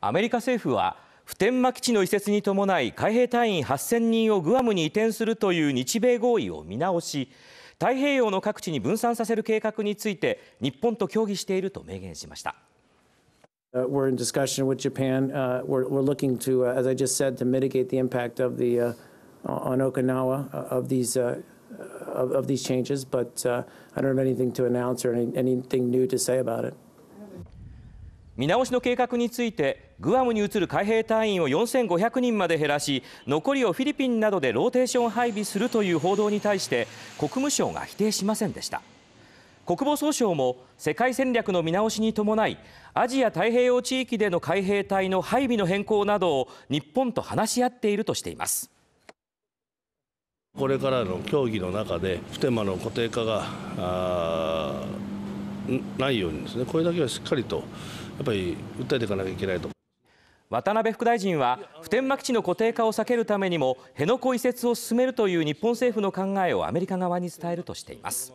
アメリカ政府は普天間基地の移設に伴い海兵隊員8000人をグアムに移転するという日米合意を見直し太平洋の各地に分散させる計画について日本と協議していると明言しました。見直しの計画についてグアムに移る海兵隊員を4500人まで減らし残りをフィリピンなどでローテーション配備するという報道に対して国務省が否定しませんでした国防総省も世界戦略の見直しに伴いアジア太平洋地域での海兵隊の配備の変更などを日本と話し合っているとしていますこれからの協議の中で普天間の固定化がないようにですねこれだけはしっかりとやっぱり訴えていかなきゃいけないと渡辺副大臣は普天間基地の固定化を避けるためにも辺野古移設を進めるという日本政府の考えをアメリカ側に伝えるとしています。